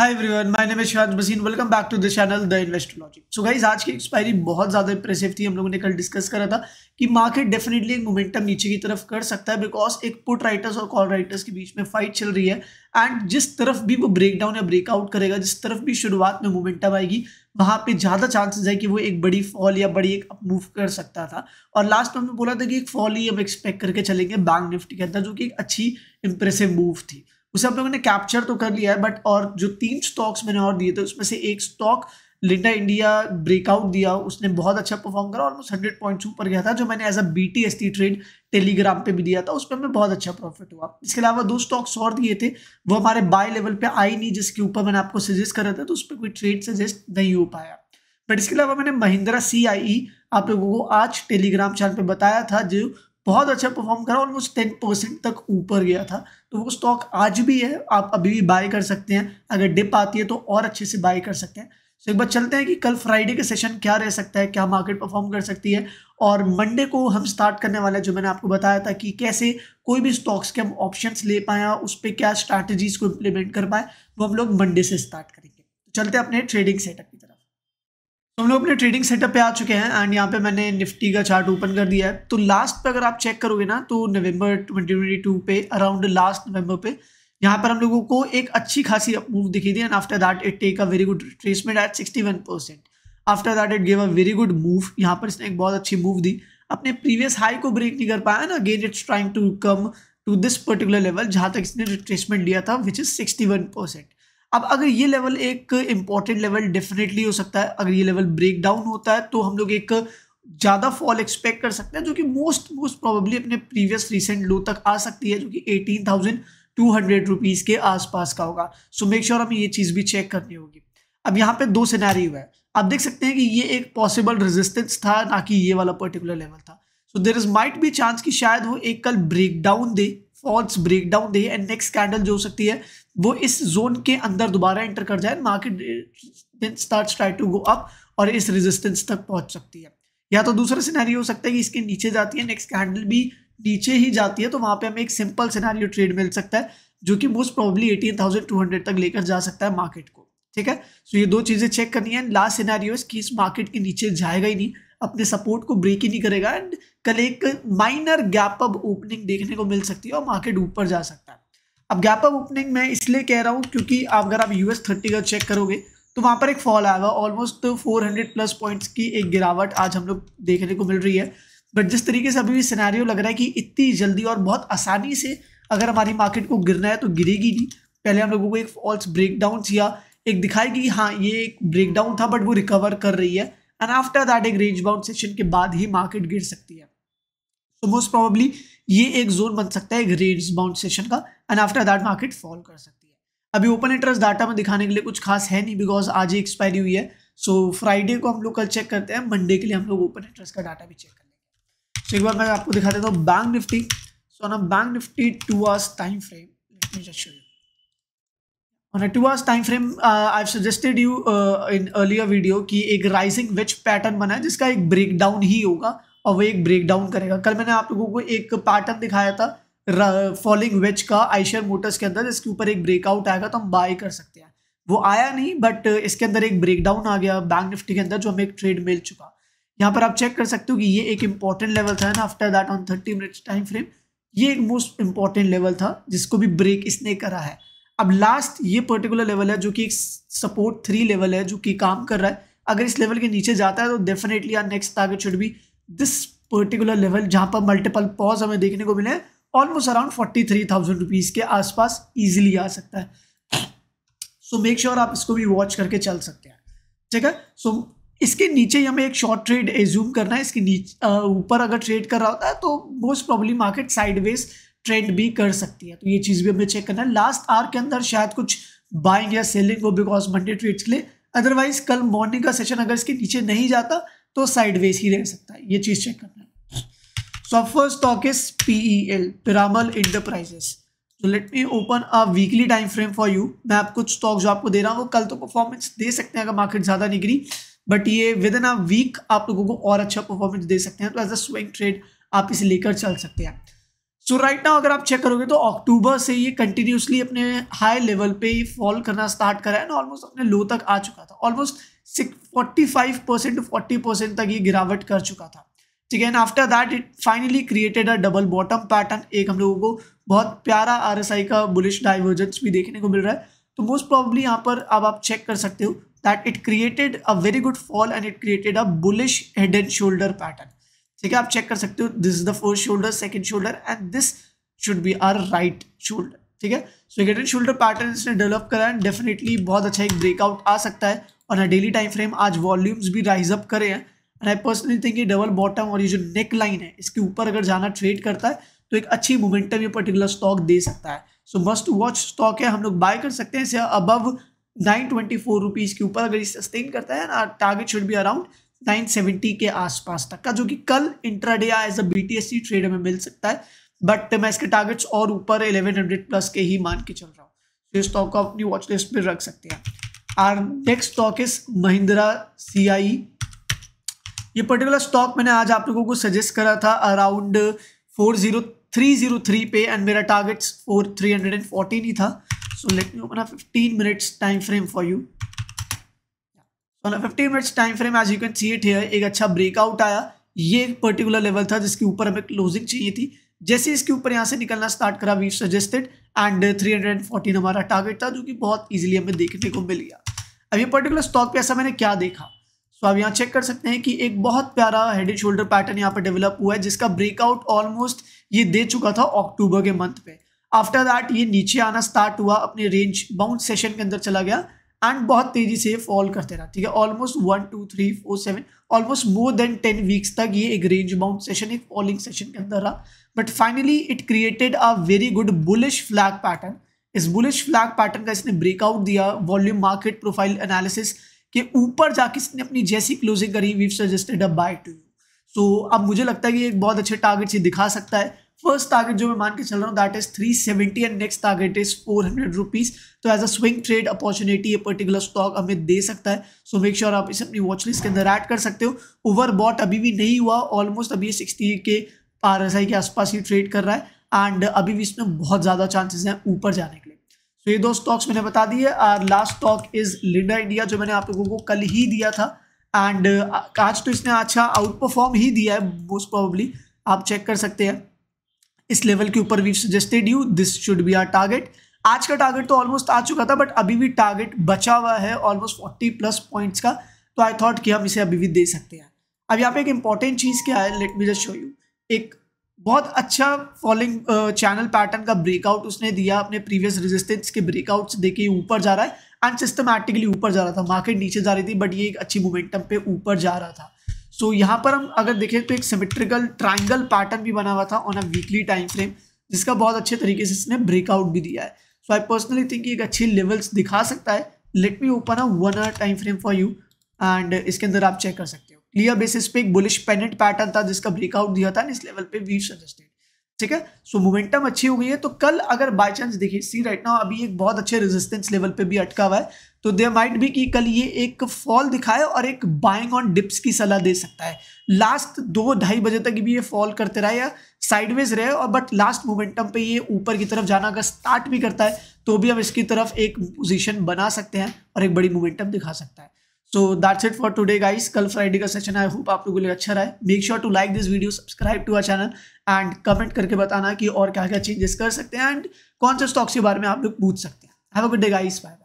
hi everyone my name is Baseen welcome back to the channel the investology so guys आज की expiry बहुत ज़्यादा impressive थी हम लोगों ने कल डिस्कस करा था कि मार्केट डेफिनेटली एक मोमेंटम नीचे की तरफ कर सकता है बिकॉज एक पुट राइटर्स और कॉल राइटर्स के बीच में फाइट चल रही है एंड जिस तरफ भी वो ब्रेकडाउन या ब्रेकआउट करेगा जिस तरफ भी शुरुआत में मोमेंटम आएगी वहाँ पे ज़्यादा चांसेस है कि वो एक बड़ी फॉल या बड़ी एक अप मूव कर सकता था और लास्ट में हमने बोला था कि एक फॉल ही हम एक्सपेक्ट करके चलेंगे बैंक निफ्टी के अंदर जो कि एक अच्छी इंप्रेसिव मूव थी उसे हम लोगों ने कैप्चर तो कर लिया है बट और जो तीन स्टॉक्स मैंने और दिए थे उसमें से एक स्टॉक लिंडा इंडिया ब्रेकआउट दिया उसने बहुत अच्छा परफॉर्म करा ऑलमोस्ट हंड्रेड पॉइंट्स ऊपर गया था जो मैंने as a B T S T trade Telegram पे भी दिया था उसमें हमें बहुत अच्छा प्रॉफिट हुआ इसके अलावा दो स्टॉक्स और दिए थे वो हमारे बाय लेवल पे आई नहीं जिसके ऊपर मैंने आपको सजेस्ट करा था तो उस पर कोई ट्रेड सजेस्ट नहीं हो पाया बट इसके अलावा मैंने महिंद्रा सी आई ई आप लोगों को आज टेलीग्राम चैनल पर बताया था जो बहुत अच्छा परफॉर्म करा ऑलमोस्ट टेन परसेंट तक ऊपर गया था तो वो स्टॉक आज भी है आप अभी भी बाय कर सकते हैं अगर डिप आती है तो और अच्छे से बाय कर सकते हैं तो एक बार चलते हैं कि कल फ्राइडे के सेशन क्या रह सकता है क्या मार्केट परफॉर्म कर सकती है और मंडे को हम स्टार्ट करने वाले हैं जो मैंने आपको बताया था कि कैसे कोई भी स्टॉक्स के हम ऑप्शंस ले पाए उस पर क्या स्ट्रैटेजीज को इम्प्लीमेंट कर पाए वो हम लोग मंडे से स्टार्ट करेंगे चलते हैं अपने ट्रेडिंग सेटअप की तरफ तो हम लोग अपने ट्रेडिंग सेटअप पे आ चुके हैं एंड यहाँ पे मैंने निफ्टी का चार्ट ओपन कर दिया है तो लास्ट पे अगर आप चेक करोगे ना तो नवंबर 2022 पे अराउंड लास्ट नवंबर पे यहाँ पर हम लोगों को एक अच्छी खासी मूव दिखी थी and after that it take a very good retracement at sixty one percent after that it gave a very good move यहाँ पर इसने एक बहुत अच्छी मूव दी अपने प्रीवियस हाई को ब्रेक नहीं कर पाया ना again it's trying to come to this particular level जहाँ तक इसने रिट्रेसमेंट लिया था which is sixty one percent अब अगर ये लेवल एक इंपॉर्टेंट लेवल डेफिनेटली हो सकता है अगर ये लेवल ब्रेक डाउन होता है तो हम लोग एक ज़्यादा फॉल एक्सपेक्ट कर सकते हैं जो कि मोस्ट मोस्ट प्रॉब्ली अपने प्रीवियस रिसेंट लो तक आ सकती है जो कि eighteen thousand two hundred rupees के आसपास का होगा सो मेक श्योर हमें ये चीज़ भी चेक करनी होगी अब यहाँ पे दो सिनेरियो है आप देख सकते हैं कि ये एक पॉसिबल रेजिस्टेंस था ना कि ये वाला पर्टिकुलर लेवल था so there is might be chance कि शायद वो एक कल ब्रेक डाउन दे फॉल्स ब्रेकडाउन दे एंड नेक्स्ट कैंडल जो हो सकती है वो इस जोन के अंदर दोबारा एंटर कर जाए market start try to go up और इस रेजिस्टेंस तक पहुंच सकती है या तो दूसरा सिनेरियो हो सकता है कि इसके नीचे जाती है नेक्स्ट कैंडल भी नीचे ही जाती है तो वहाँ पे हमें एक सिंपल सिनेरियो ट्रेड मिल सकता है जो कि most probably eighteen thousand two hundred तक लेकर जा सकता है मार्केट को ठीक है सो तो so ये दो चीज़ें चेक करनी है लास्ट सिनारियो कि इस मार्केट के नीचे जाएगा ही नहीं अपने सपोर्ट को ब्रेक ही नहीं करेगा एंड कल एक माइनर गैप अप ओपनिंग देखने को मिल सकती है और मार्केट ऊपर जा सकता है अब गैप अप ओपनिंग मैं इसलिए कह रहा हूँ क्योंकि अगर आप यूएस थर्टी का चेक करोगे तो वहाँ पर एक फॉल आएगा ऑलमोस्ट 400 प्लस पॉइंट्स की एक गिरावट आज हम लोग देखने को मिल रही है बट जिस तरीके से अभी भी सिनेरियो लग रहा है कि इतनी जल्दी और बहुत आसानी से अगर हमारी मार्केट को गिरना है तो गिरेगी नहीं पहले हम लोगों को एक फॉल्स ब्रेकडाउन या एक दिखाएगी कि हाँ ये एक ब्रेकडाउन था बट वो रिकवर कर रही है एंड आफ्टर दैट एक रेंज बाउंड सेशन के बाद ही मार्केट गिर सकती है सो मोस्ट प्रोबेबली ये एक जोन बन सकता है एक रेंज बाउंड सेशन का and after that market fall कर सकती है अभी ओपन इंटरेस्ट डाटा में दिखाने के लिए कुछ खास है नहीं बिकॉज आज ही एक्सपायरी हुई है सो so, फ्राइडे को हम लोग कल चेक करते हैं मंडे के लिए हम लोग ओपन इंटरेस्ट का डाटा भी चेक कर लेंगे so, एक बार मैं आपको दिखा देता हूँ बैंक निफ्टी सो ना bank nifty two hours time frame let just show on a two hours time frame uh, I've suggested you uh, in earlier video कि एक rising wedge pattern बना है जिसका breakdown ही होगा और वो एक breakdown करेगा कल मैंने आप लोगों को एक pattern दिखाया था फॉलिंग वेज का आइशर मोटर्स के अंदर इसके ऊपर एक ब्रेकआउट आएगा तो हम बाय कर सकते हैं वो आया नहीं बट इसके अंदर एक ब्रेकडाउन आ गया बैंक निफ्टी के अंदर जो हमें एक ट्रेड मिल चुका यहाँ पर आप चेक कर सकते हो कि ये एक इंपॉर्टेंट लेवल था ना after that on thirty minutes time frame ये एक मोस्ट इंपॉर्टेंट लेवल था जिसको भी ब्रेक इसने करा है अब लास्ट ये पर्टिकुलर लेवल है जो कि एक सपोर्ट थ्री लेवल है जो कि काम कर रहा है अगर इस लेवल के नीचे जाता है तो definitely our next target should be this particular level जहाँ पर मल्टीपल पॉज हमें देखने को मिले almost around forty three thousand rupees के आसपास ईजिली आ सकता है सो मेक श्योर आप इसको भी वॉच करके चल सकते हैं ठीक है सो so, इसके नीचे ही हमें एक शॉर्ट ट्रेड एज्यूम करना है इसके नीचे ऊपर अगर ट्रेड कर रहा होता है तो most problem market sideways trend भी कर सकती है तो ये चीज़ भी हमें चेक करना है लास्ट आर के अंदर शायद कुछ बाइंग या सेलिंग हो बिकॉज मंडे ट्रेड्स के लिए अदरवाइज कल मॉर्निंग का सेशन अगर इसके नीचे नहीं जाता तो साइडवेज ही रह सकता है ये चीज़ चेक करना है so first stock is is PEL enterprises Enterprises so let me open a weekly time frame for मैं आपको कुछ स्टॉक जो आपको दे रहा हूँ वो कल तो परफॉर्मेंस दे सकते हैं अगर मार्केट ज़्यादा निगरी बट ये विद इन अ वीक आप लोगों को और अच्छा परफॉर्मेंस दे सकते हैं तो एज अ स्विंग ट्रेड आप इसे लेकर चल सकते हैं सो राइट नाउ अगर आप चेक करोगे तो अक्टूबर से ये कंटिन्यूसली अपने हाई लेवल पे ही फॉल करना स्टार्ट करा है ना ऑलमोस्ट अपने लो तक आ चुका था almost six forty five percent to forty percent तक ये गिरावट कर चुका था ठीक है and after that it finally created a double bottom pattern एक हम लोगों को बहुत प्यारा आर का बुलिश डाइवर्जेंस भी देखने को मिल रहा है तो मोस्ट प्रॉब्ली यहाँ पर अब आप चेक कर सकते हो that it created a very good fall and it created a bullish head and shoulder pattern ठीक है आप चेक कर सकते हो this is the fourth shoulder second shoulder and this should be our right shoulder ठीक है so and shoulder pattern इसने develop करा है डेफिनेटली बहुत अच्छा एक ब्रेकआउट आ सकता है और ना डेली टाइम फ्रेम आज वॉल्यूम्स भी राइज अप करे हैं एंड आई पर्सनली थिंक ये डबल बॉटम और ये जो नेक लाइन है इसके ऊपर अगर जाना ट्रेड करता है तो एक अच्छी मोमेंटम ये पर्टिकुलर स्टॉक दे सकता है सो मस्ट वॉच स्टॉक है हम लोग बाय कर सकते हैं इसे above nine twenty four rupees के ऊपर अगर ये सस्टेन करता है ना टारगेट शुड बी अराउंड 970 के आसपास तक का जो कि कल intraday as a BTSC trade में मिल सकता है बट मैं इसके टारगेट्स और ऊपर 1100 प्लस के ही मान के चल रहा हूँ तो इस स्टॉक को अपनी वॉच लिस्ट पर रख सकते हैं our next stock is Mahindra C ये पर्टिकुलर स्टॉक मैंने आज आप लोगों को सजेस्ट करा था around four zero three zero three पे एंड मेरा targets four three hundred and fourteen ही था so let me open a fifteen minutes time frame for you मतलब fifteen minutes time frame as you can see it here एक अच्छा breakout आया ये एक पर्टिकुलर लेवल था जिसके ऊपर हमें क्लोजिंग चाहिए थी जैसे इसके ऊपर यहाँ से निकलना स्टार्ट करा वी सजेस्टेड एंड 314 हमारा टारगेट था जो कि बहुत ईजिली हमें देखने को मिल गया अब ये पर्टिकुलर स्टॉक पे ऐसा मैंने क्या देखा सो आप यहाँ चेक कर सकते हैं कि एक बहुत प्यारा हेड एंड शोल्डर पैटर्न यहाँ पर डेवलप हुआ है जिसका ब्रेकआउट ऑलमोस्ट ये दे चुका था अक्टूबर के मंथ पे आफ्टर दैट ये नीचे आना स्टार्ट हुआ अपने रेंज बाउंड सेशन के अंदर चला गया एंड बहुत तेजी से फॉल करते रहा ठीक है almost one two three four seven almost more than ten weeks तक ये एक रेंज बाउंड सेशन एक फॉलिंग सेशन के अंदर रहा but finally it created a very good bullish flag pattern इस बुलिश फ्लैग पैटर्न का इसने ब्रेकआउट दिया वॉल्यूम मार्केट प्रोफाइल एनालिसिस के ऊपर जाके इसने अपनी जैसी क्लोजिंग करी we've suggested a buy two so अब मुझे लगता है कि एक बहुत अच्छे टारगेट से दिखा सकता है फर्स्ट टारगेट जो मैं मान के चल रहा हूँ that is three seventy and next target is four hundred rupees तो as a swing trade opportunity ये पर्टिकुलर स्टॉक हमें दे सकता है सो मेक श्योर आप इसे अपनी वॉच लिस्ट के अंदर ऐड कर सकते हो ओवरबॉट अभी भी नहीं हुआ ऑलमोस्ट अभी सिक्सटी के आर के आसपास ही ट्रेड कर रहा है एंड अभी भी इसमें बहुत ज़्यादा चांसेस हैं ऊपर जाने के लिए तो so, ये दो स्टॉक्स मैंने बता दिए और last stock is Linde India जो मैंने आप लोगों को कल ही दिया था एंड आज तो इसने अच्छा आउट परफॉर्म ही दिया है मोस्ट प्रॉबली आप चेक कर सकते हैं इस लेवल के ऊपर we suggested you this should be our target आज का टारगेट तो ऑलमोस्ट आ चुका था बट अभी भी टारगेट बचा हुआ है ऑलमोस्ट फोर्टी प्लस पॉइंट्स का तो आई थॉट कि हम इसे अभी भी दे सकते हैं अब यहाँ पे एक इंपॉर्टेंट चीज़ क्या है let me just show you एक बहुत अच्छा फॉलोइंग चैनल पैटर्न का ब्रेकआउट उसने दिया अपने प्रीवियस रेजिस्टेंस के ब्रेकआउट देखे ऊपर जा रहा है एंड सिस्टमैटिकली ऊपर जा रहा था मार्केट नीचे जा रही थी बट ये एक अच्छी मोमेंटम पे ऊपर जा रहा था सो so, यहाँ पर हम अगर देखें तो एक सिमेट्रिकल ट्राइंगल पैटर्न भी बना हुआ था on a weekly time frame जिसका बहुत अच्छे तरीके से इसने ब्रेकआउट भी दिया है सो आई पर्सनली थिंक एक अच्छी लेवल्स दिखा सकता है let me open a one hour time frame for you and इसके अंदर आप चेक कर सकते हो क्लियर बेसिस पे एक बुलिश पेनेट पैटर्न था जिसका ब्रेकआउट दिया था इस लेवल पे वी सजेस्टेड ठीक है सो मोमेंटम अच्छी हो गई है तो कल अगर बाय चांस देखिए सी राइट ना अभी एक बहुत अच्छे रेजिस्टेंस लेवल पे भी अटका हुआ है तो दे माइट भी कि कल ये एक फॉल दिखाए और एक बाइंग ऑन डिप्स की सलाह दे सकता है लास्ट दो ढाई बजे तक भी ये फॉल करते रहे या साइडवेज रहे और बट लास्ट मोमेंटम पे ये ऊपर की तरफ जाना अगर स्टार्ट भी करता है तो भी हम इसकी तरफ एक पोजीशन बना सकते हैं और एक बड़ी मोमेंटम दिखा सकता है so that's it for today guys कल फ्राइडे का सेशन आई होप आप लोगों के लिए अच्छा रहा है make sure to like this video subscribe to our channel and comment करके बताना कि और क्या क्या चेंजेस कर सकते हैं एंड कौन से स्टॉक्स के बारे में आप लोग पूछ सकते हैं have a good day guys bye